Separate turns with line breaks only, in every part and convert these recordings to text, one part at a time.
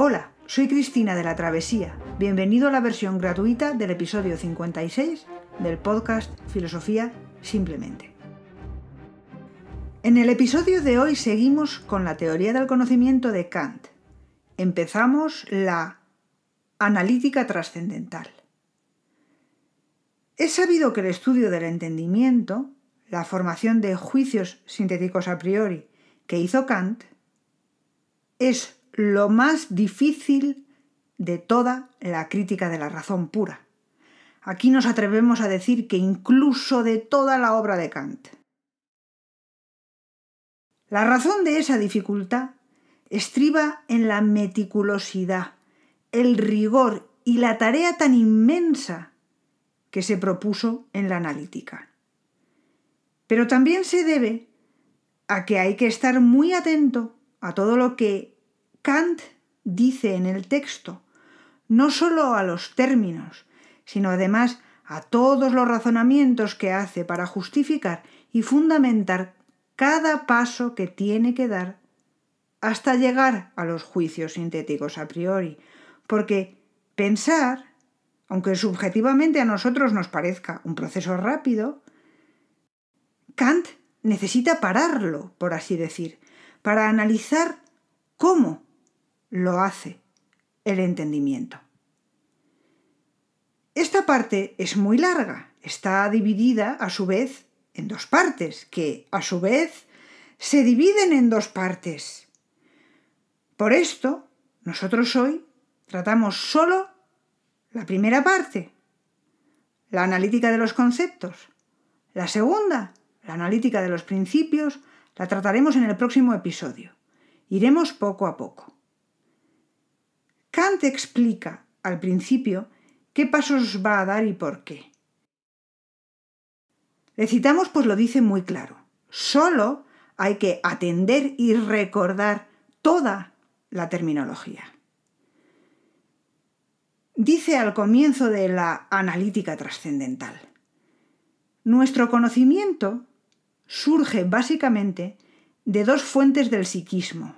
Hola, soy Cristina de la Travesía. Bienvenido a la versión gratuita del episodio 56 del podcast Filosofía Simplemente. En el episodio de hoy seguimos con la teoría del conocimiento de Kant. Empezamos la analítica trascendental. Es sabido que el estudio del entendimiento, la formación de juicios sintéticos a priori que hizo Kant, es lo más difícil de toda la crítica de la razón pura. Aquí nos atrevemos a decir que incluso de toda la obra de Kant. La razón de esa dificultad estriba en la meticulosidad, el rigor y la tarea tan inmensa que se propuso en la analítica. Pero también se debe a que hay que estar muy atento a todo lo que Kant dice en el texto, no sólo a los términos, sino además a todos los razonamientos que hace para justificar y fundamentar cada paso que tiene que dar hasta llegar a los juicios sintéticos a priori, porque pensar, aunque subjetivamente a nosotros nos parezca un proceso rápido, Kant necesita pararlo, por así decir, para analizar cómo lo hace el entendimiento. Esta parte es muy larga, está dividida a su vez en dos partes, que a su vez se dividen en dos partes. Por esto, nosotros hoy tratamos solo la primera parte, la analítica de los conceptos. La segunda, la analítica de los principios, la trataremos en el próximo episodio. Iremos poco a poco. Kant explica al principio qué pasos va a dar y por qué. Le citamos, pues lo dice muy claro. Solo hay que atender y recordar toda la terminología. Dice al comienzo de la analítica trascendental, nuestro conocimiento surge básicamente de dos fuentes del psiquismo.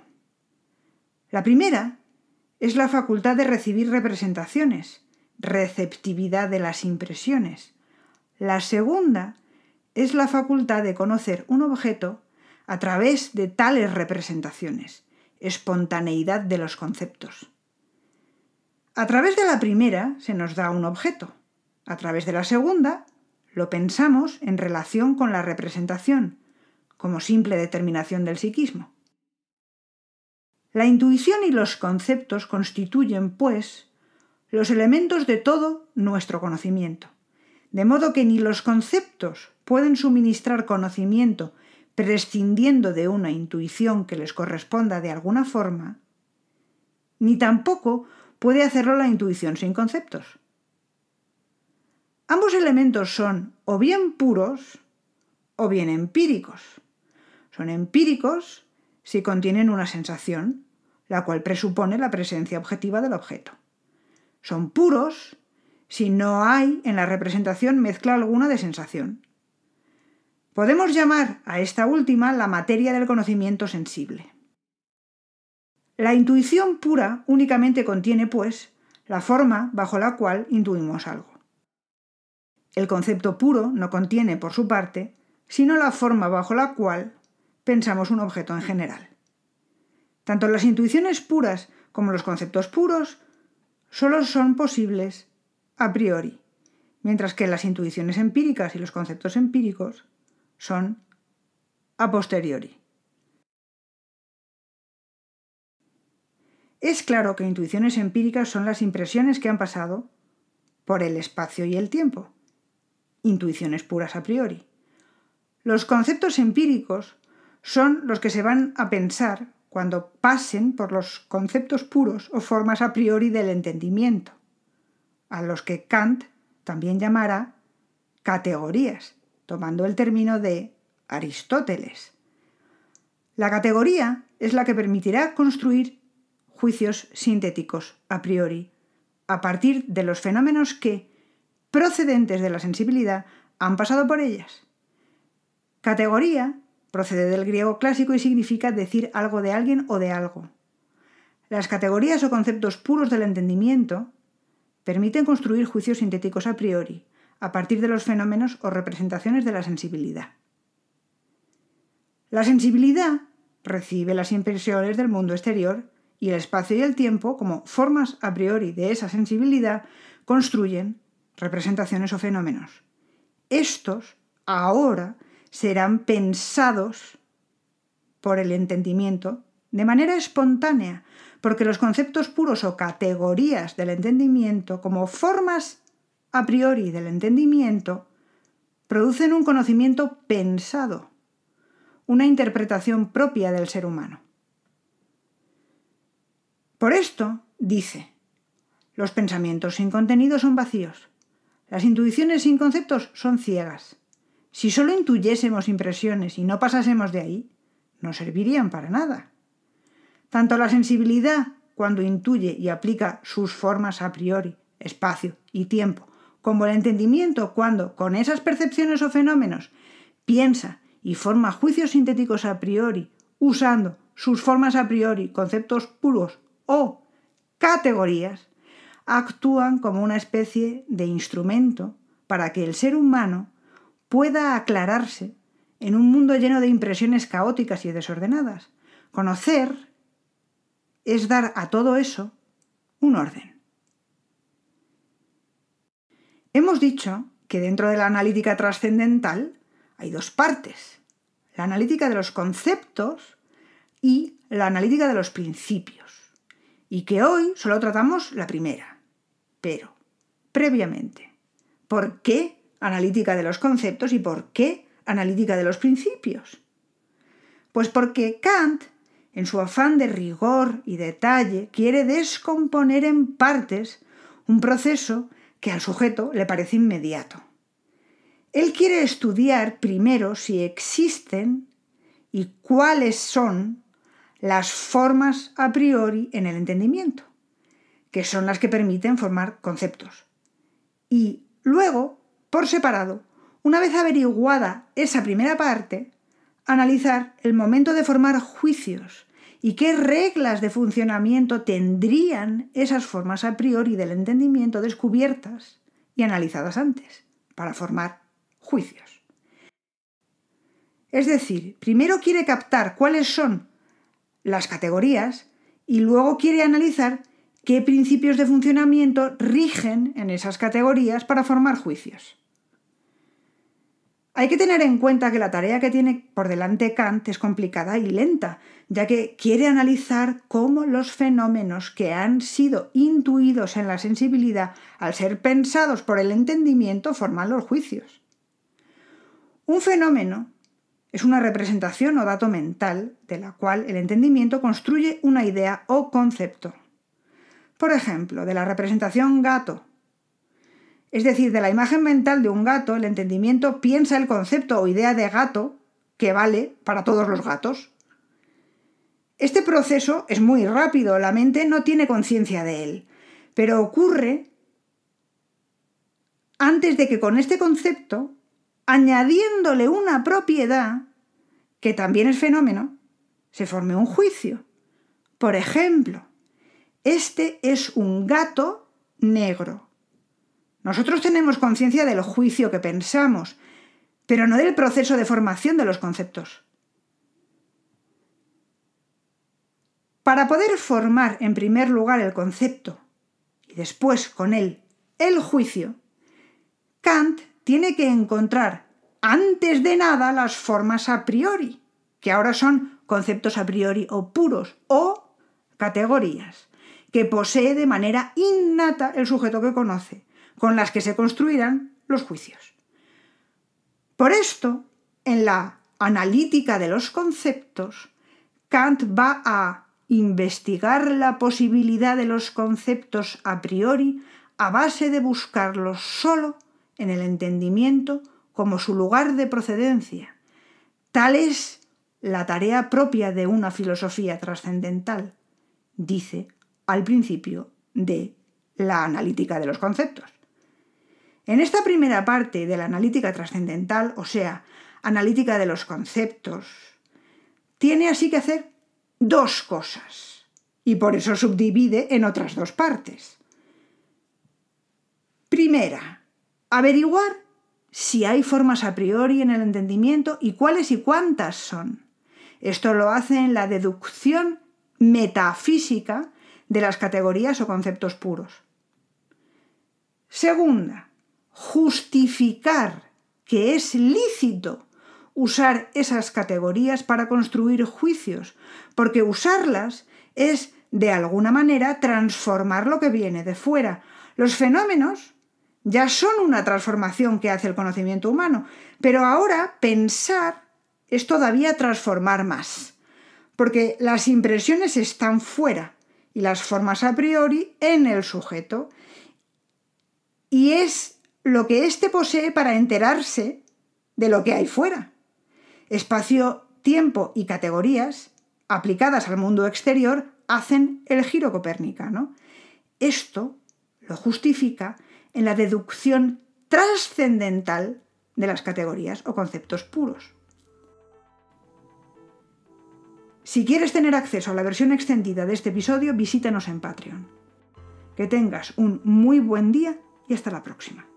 La primera es la facultad de recibir representaciones, receptividad de las impresiones. La segunda es la facultad de conocer un objeto a través de tales representaciones, espontaneidad de los conceptos. A través de la primera se nos da un objeto, a través de la segunda lo pensamos en relación con la representación, como simple determinación del psiquismo. La intuición y los conceptos constituyen, pues, los elementos de todo nuestro conocimiento. De modo que ni los conceptos pueden suministrar conocimiento prescindiendo de una intuición que les corresponda de alguna forma, ni tampoco puede hacerlo la intuición sin conceptos. Ambos elementos son o bien puros o bien empíricos. Son empíricos si contienen una sensación, la cual presupone la presencia objetiva del objeto. Son puros si no hay en la representación mezcla alguna de sensación. Podemos llamar a esta última la materia del conocimiento sensible. La intuición pura únicamente contiene, pues, la forma bajo la cual intuimos algo. El concepto puro no contiene, por su parte, sino la forma bajo la cual pensamos un objeto en general. Tanto las intuiciones puras como los conceptos puros solo son posibles a priori, mientras que las intuiciones empíricas y los conceptos empíricos son a posteriori. Es claro que intuiciones empíricas son las impresiones que han pasado por el espacio y el tiempo, intuiciones puras a priori. Los conceptos empíricos son los que se van a pensar cuando pasen por los conceptos puros o formas a priori del entendimiento, a los que Kant también llamará categorías, tomando el término de Aristóteles. La categoría es la que permitirá construir juicios sintéticos a priori, a partir de los fenómenos que, procedentes de la sensibilidad, han pasado por ellas. Categoría Procede del griego clásico y significa decir algo de alguien o de algo. Las categorías o conceptos puros del entendimiento permiten construir juicios sintéticos a priori, a partir de los fenómenos o representaciones de la sensibilidad. La sensibilidad recibe las impresiones del mundo exterior y el espacio y el tiempo como formas a priori de esa sensibilidad construyen representaciones o fenómenos. Estos ahora serán pensados por el entendimiento de manera espontánea, porque los conceptos puros o categorías del entendimiento, como formas a priori del entendimiento, producen un conocimiento pensado, una interpretación propia del ser humano. Por esto, dice, los pensamientos sin contenido son vacíos, las intuiciones sin conceptos son ciegas, si solo intuyésemos impresiones y no pasásemos de ahí, no servirían para nada. Tanto la sensibilidad, cuando intuye y aplica sus formas a priori, espacio y tiempo, como el entendimiento, cuando, con esas percepciones o fenómenos, piensa y forma juicios sintéticos a priori, usando sus formas a priori, conceptos puros o categorías, actúan como una especie de instrumento para que el ser humano pueda aclararse en un mundo lleno de impresiones caóticas y desordenadas. Conocer es dar a todo eso un orden. Hemos dicho que dentro de la analítica trascendental hay dos partes, la analítica de los conceptos y la analítica de los principios, y que hoy solo tratamos la primera. Pero, previamente, ¿por qué analítica de los conceptos y por qué analítica de los principios. Pues porque Kant, en su afán de rigor y detalle, quiere descomponer en partes un proceso que al sujeto le parece inmediato. Él quiere estudiar primero si existen y cuáles son las formas a priori en el entendimiento, que son las que permiten formar conceptos. Y luego por separado, una vez averiguada esa primera parte, analizar el momento de formar juicios y qué reglas de funcionamiento tendrían esas formas a priori del entendimiento descubiertas y analizadas antes para formar juicios. Es decir, primero quiere captar cuáles son las categorías y luego quiere analizar qué principios de funcionamiento rigen en esas categorías para formar juicios. Hay que tener en cuenta que la tarea que tiene por delante Kant es complicada y lenta, ya que quiere analizar cómo los fenómenos que han sido intuidos en la sensibilidad al ser pensados por el entendimiento forman los juicios. Un fenómeno es una representación o dato mental de la cual el entendimiento construye una idea o concepto por ejemplo, de la representación gato. Es decir, de la imagen mental de un gato, el entendimiento piensa el concepto o idea de gato que vale para todos los gatos. Este proceso es muy rápido, la mente no tiene conciencia de él, pero ocurre antes de que con este concepto, añadiéndole una propiedad, que también es fenómeno, se forme un juicio. Por ejemplo, este es un gato negro. Nosotros tenemos conciencia del juicio que pensamos, pero no del proceso de formación de los conceptos. Para poder formar en primer lugar el concepto y después con él el juicio, Kant tiene que encontrar antes de nada las formas a priori, que ahora son conceptos a priori o puros o categorías que posee de manera innata el sujeto que conoce, con las que se construirán los juicios. Por esto, en la analítica de los conceptos, Kant va a investigar la posibilidad de los conceptos a priori a base de buscarlos solo en el entendimiento como su lugar de procedencia. Tal es la tarea propia de una filosofía trascendental, dice al principio de la analítica de los conceptos. En esta primera parte de la analítica trascendental, o sea, analítica de los conceptos, tiene así que hacer dos cosas y por eso subdivide en otras dos partes. Primera, averiguar si hay formas a priori en el entendimiento y cuáles y cuántas son. Esto lo hace en la deducción metafísica de las categorías o conceptos puros. Segunda, justificar que es lícito usar esas categorías para construir juicios, porque usarlas es, de alguna manera, transformar lo que viene de fuera. Los fenómenos ya son una transformación que hace el conocimiento humano, pero ahora pensar es todavía transformar más, porque las impresiones están fuera, y las formas a priori en el sujeto. Y es lo que éste posee para enterarse de lo que hay fuera. Espacio, tiempo y categorías aplicadas al mundo exterior hacen el giro copernicano. Esto lo justifica en la deducción trascendental de las categorías o conceptos puros. Si quieres tener acceso a la versión extendida de este episodio, visítanos en Patreon. Que tengas un muy buen día y hasta la próxima.